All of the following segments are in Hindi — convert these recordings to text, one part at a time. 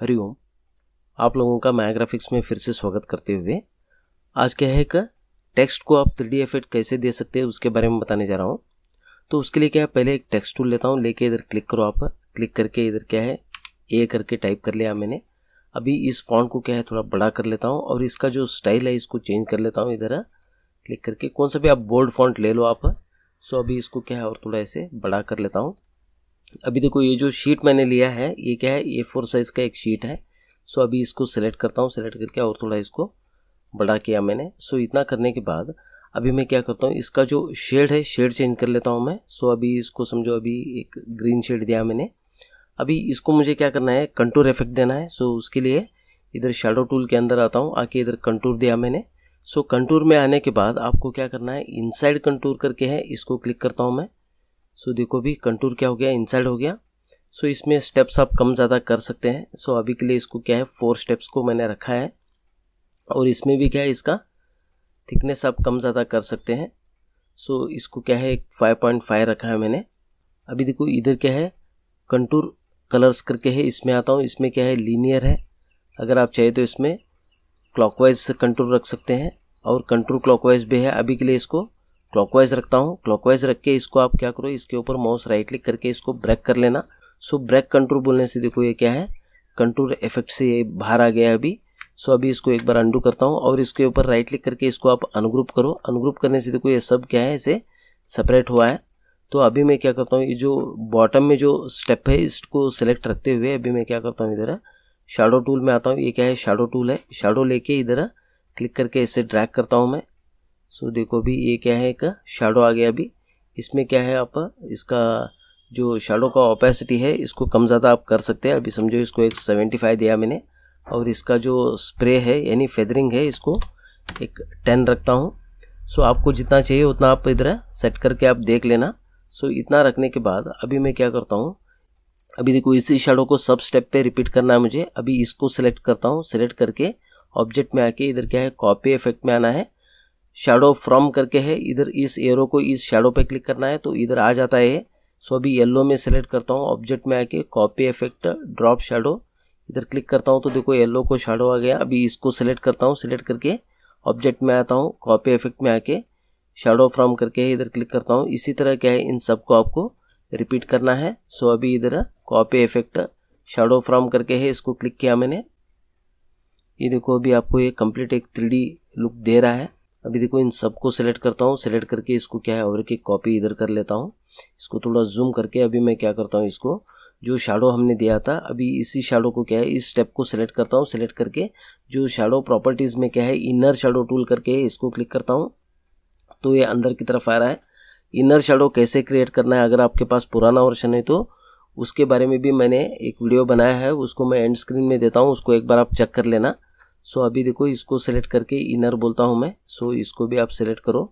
हरिओम आप लोगों का माया ग्राफिक्स में फिर से स्वागत करते हुए आज क्या है कि टेक्स्ट को आप थ्री इफेक्ट कैसे दे सकते हैं उसके बारे में बताने जा रहा हूँ तो उसके लिए क्या है पहले एक टेक्स्ट टूल लेता हूँ लेके इधर क्लिक करो आप क्लिक करके इधर क्या है ए करके टाइप कर लिया मैंने अभी इस फॉन्ट को क्या है थोड़ा बड़ा कर लेता हूँ और इसका जो स्टाइल है इसको चेंज कर लेता हूँ इधर क्लिक करके कौन सा भी आप बोल्ड फॉन्ट ले लो आप सो अभी इसको क्या है और थोड़ा ऐसे बड़ा कर लेता हूँ अभी देखो ये जो शीट मैंने लिया है ये क्या है ये फोर साइज़ का एक शीट है सो अभी इसको सेलेक्ट करता हूँ सेलेक्ट करके और थोड़ा इसको बड़ा किया मैंने सो इतना करने के बाद अभी मैं क्या करता हूँ इसका जो शेड है शेड चेंज कर लेता हूँ मैं सो अभी इसको समझो अभी एक ग्रीन शेड दिया मैंने अभी इसको मुझे क्या करना है कंटूर इफेक्ट देना है सो उसके लिए इधर शेडो टूल के अंदर आता हूँ आके इधर कंटूर दिया मैंने सो कंटूर में आने के बाद आपको क्या करना है इनसाइड कंटूर करके है इसको क्लिक करता हूँ मैं सो देखो भी कंटूर क्या हो गया इनसाइड हो गया सो इसमें स्टेप्स आप कम ज़्यादा कर सकते हैं सो अभी के लिए इसको क्या है फोर स्टेप्स को मैंने रखा है और इसमें भी क्या है इसका थिकनेस आप कम ज़्यादा कर सकते हैं सो इसको क्या है फाइव पॉइंट फाइव रखा है मैंने अभी देखो इधर क्या है कंटूर कलर्स करके है इसमें आता हूँ इसमें क्या है लीनियर है अगर आप चाहे तो इसमें क्लॉकवाइज कंट्रोल रख सकते हैं और कंट्रोल क्लॉकवाइज भी है अभी के लिए इसको क्लॉकवाइज रखता हूँ क्लॉकवाइज रख के इसको आप क्या करो इसके ऊपर माउस राइट क्लिक करके इसको ब्रेक कर लेना सो ब्रेक कंट्रोल बोलने से देखो ये क्या है कंट्रोल इफेक्ट से ये बाहर आ गया अभी सो अभी इसको एक बार अंडू करता हूँ और इसके ऊपर राइट क्लिक करके इसको आप अनग्रुप करो अनग्रुप करने से देखो ये सब क्या है इसे सेपरेट हुआ है तो अभी मैं क्या करता हूँ ये जो बॉटम में जो स्टेप है इसको सेलेक्ट रखते हुए अभी मैं क्या करता हूँ इधर शाडो टूल में आता हूँ ये क्या है शाडो टूल है शाडो लेके इधर क्लिक करके इसे ड्रैग करता हूँ मैं सो देखो अभी ये क्या है एक शेडो आ गया अभी इसमें क्या है आप इसका जो शेडो का ओपेसिटी है इसको कम ज़्यादा आप कर सकते हैं अभी समझो इसको एक सेवेंटी फाइव दिया मैंने और इसका जो स्प्रे है यानी फेदरिंग है इसको एक टेन रखता हूँ सो आपको जितना चाहिए उतना आप इधर सेट करके आप देख लेना सो इतना रखने के बाद अभी मैं क्या करता हूँ अभी देखो इसी शेडो को सब स्टेप पर रिपीट करना है मुझे अभी इसको सेलेक्ट करता हूँ सिलेक्ट करके ऑब्जेक्ट में आके इधर क्या है कॉपी इफेक्ट में आना है शेडो फ्रॉम करके है इधर इस एरो को इस शेडो पे क्लिक करना है तो इधर आ जाता है सो अभी येलो में सेलेक्ट करता हूँ ऑब्जेक्ट में आके कॉपी इफेक्ट ड्रॉप शेडो इधर क्लिक करता हूँ तो देखो येलो को शेडो आ गया अभी इसको सेलेक्ट करता हूँ सेलेक्ट करके ऑब्जेक्ट में आता हूँ कॉपी इफेक्ट में आके शेडो फ्रॉम करके इधर क्लिक करता हूँ इसी तरह क्या है इन सबको आपको रिपीट करना है सो अभी इधर कॉपी इफेक्ट शेडो फ्रॉम करके है इसको क्लिक किया मैंने ये देखो अभी आपको ये कंप्लीट एक थ्री लुक दे रहा है अभी देखो इन सबको सेलेक्ट करता हूँ सेलेक्ट करके इसको क्या है और की कॉपी इधर कर लेता हूँ इसको थोड़ा जूम करके अभी मैं क्या करता हूँ इसको जो शाडो हमने दिया था अभी इसी शाडो को क्या है इस स्टेप को सेलेक्ट करता हूँ सेलेक्ट करके जो शाडो प्रॉपर्टीज़ में क्या है इनर शाडो टूल करके इसको क्लिक करता हूँ तो ये अंदर की तरफ आ रहा है इनर शाडो कैसे क्रिएट करना है अगर आपके पास पुराना वर्षन है तो उसके बारे में भी मैंने एक वीडियो बनाया है उसको मैं एंड स्क्रीन में देता हूँ उसको एक बार आप चेक कर लेना सो अभी देखो इसको सेलेक्ट करके इनर बोलता हूँ मैं सो इसको भी आप सेलेक्ट करो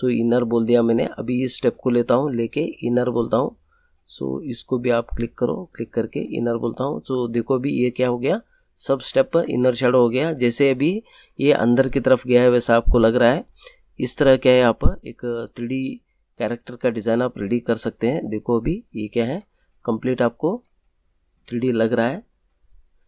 सो इनर बोल दिया मैंने अभी इस स्टेप को लेता हूँ लेके इनर बोलता हूँ सो इसको भी आप क्लिक करो क्लिक करके इनर बोलता हूँ सो देखो अभी ये क्या हो गया सब स्टेप इनर शेडो हो गया जैसे अभी ये अंदर की तरफ गया है वैसा आपको लग रहा है इस तरह क्या है आप एक थ्री कैरेक्टर का डिज़ाइन आप रेडी कर सकते हैं देखो अभी ये क्या है कंप्लीट आपको थ्री लग रहा है